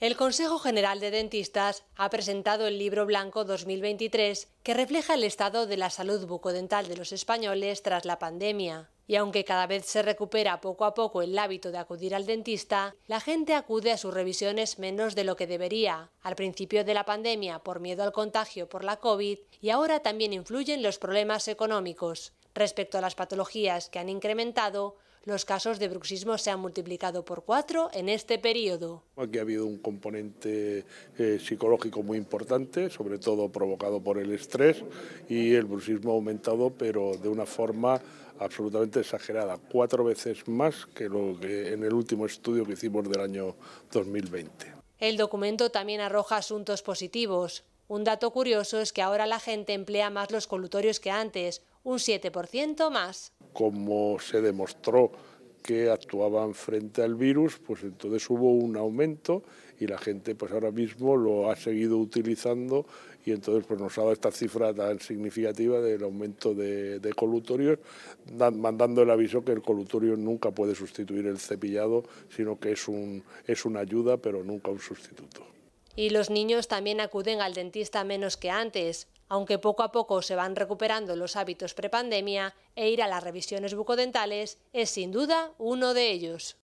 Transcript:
El Consejo General de Dentistas ha presentado el Libro Blanco 2023, que refleja el estado de la salud bucodental de los españoles tras la pandemia. Y aunque cada vez se recupera poco a poco el hábito de acudir al dentista, la gente acude a sus revisiones menos de lo que debería. Al principio de la pandemia, por miedo al contagio por la COVID, y ahora también influyen los problemas económicos. Respecto a las patologías que han incrementado, los casos de bruxismo se han multiplicado por cuatro en este periodo. Aquí ha habido un componente eh, psicológico muy importante, sobre todo provocado por el estrés y el bruxismo ha aumentado, pero de una forma absolutamente exagerada, cuatro veces más que lo que en el último estudio que hicimos del año 2020. El documento también arroja asuntos positivos. Un dato curioso es que ahora la gente emplea más los colutorios que antes, un 7% más como se demostró que actuaban frente al virus, pues entonces hubo un aumento y la gente pues ahora mismo lo ha seguido utilizando y entonces pues nos ha dado esta cifra tan significativa del aumento de, colutorios, mandando el aviso que el colutorio nunca puede sustituir el cepillado, sino que es, un, es una ayuda pero nunca un sustituto. Y los niños también acuden al dentista menos que antes aunque poco a poco se van recuperando los hábitos prepandemia e ir a las revisiones bucodentales es sin duda uno de ellos.